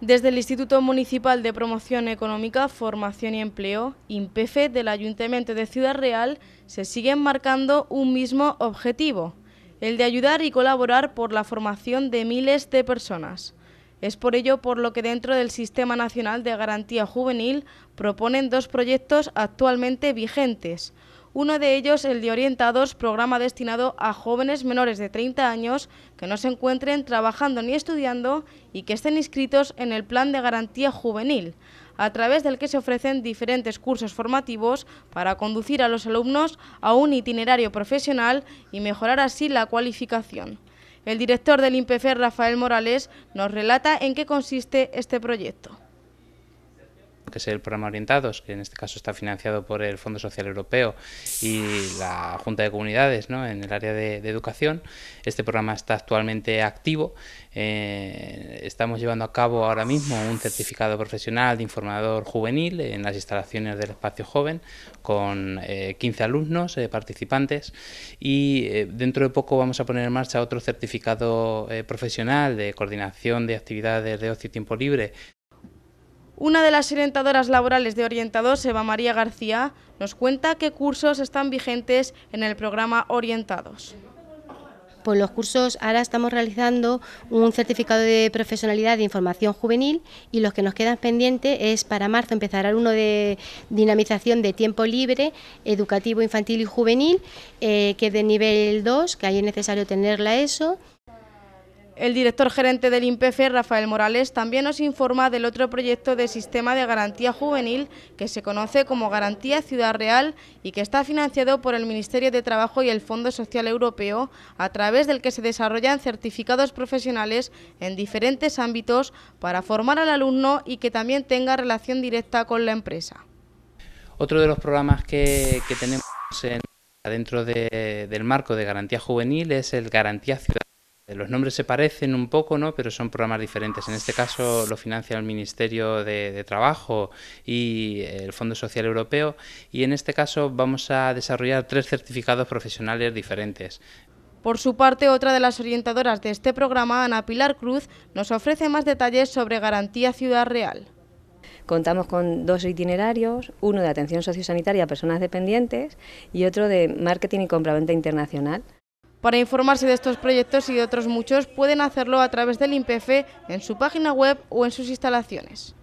Desde el Instituto Municipal de Promoción Económica, Formación y Empleo, INPEFE, del Ayuntamiento de Ciudad Real, se siguen marcando un mismo objetivo, el de ayudar y colaborar por la formación de miles de personas. Es por ello por lo que dentro del Sistema Nacional de Garantía Juvenil proponen dos proyectos actualmente vigentes. Uno de ellos, el de Orientados, programa destinado a jóvenes menores de 30 años que no se encuentren trabajando ni estudiando y que estén inscritos en el Plan de Garantía Juvenil, a través del que se ofrecen diferentes cursos formativos para conducir a los alumnos a un itinerario profesional y mejorar así la cualificación. El director del INPEFER, Rafael Morales, nos relata en qué consiste este proyecto que es el programa Orientados, que en este caso está financiado por el Fondo Social Europeo y la Junta de Comunidades en el área de, educación. Este programa está actualmente activo. Eh, estamos llevando a cabo ahora mismo un certificado profesional de informador juvenil en las instalaciones del espacio joven con 15 eh, alumnos eh, participantes y dentro de poco vamos a poner en marcha otro certificado profesional de coordinación de actividades de ocio y tiempo libre una de las orientadoras laborales de Orientados, Eva María García, nos cuenta qué cursos están vigentes en el programa Orientados. Pues los cursos, ahora estamos realizando un certificado de profesionalidad de información juvenil y los que nos quedan pendientes es para marzo empezar uno de dinamización de tiempo libre, educativo infantil y juvenil, eh, que es de nivel 2, que ahí es necesario tenerla ESO. El director gerente del INPEFE, Rafael Morales, también nos informa del otro proyecto de sistema de garantía juvenil que se conoce como Garantía Ciudad Real y que está financiado por el Ministerio de Trabajo y el Fondo Social Europeo, a través del que se desarrollan certificados profesionales en diferentes ámbitos para formar al alumno y que también tenga relación directa con la empresa. Otro de los programas que, tenemos dentro del marco de Garantía Juvenil es el Garantía Ciudad eh, los nombres se parecen un poco, ¿no? pero son programas diferentes. En este caso lo financia el Ministerio de, de, Trabajo y eh, el Fondo Social Europeo y en este caso vamos a desarrollar tres certificados profesionales diferentes. Por su parte, otra de las orientadoras de este programa, Ana Pilar Cruz, nos ofrece más detalles sobre Garantía Ciudad Real. Contamos con dos itinerarios, uno de atención sociosanitaria a personas dependientes y otro de marketing y compraventa internacional. Para informarse de estos proyectos y de otros muchos, pueden hacerlo a través del INPF en su página web o en sus instalaciones.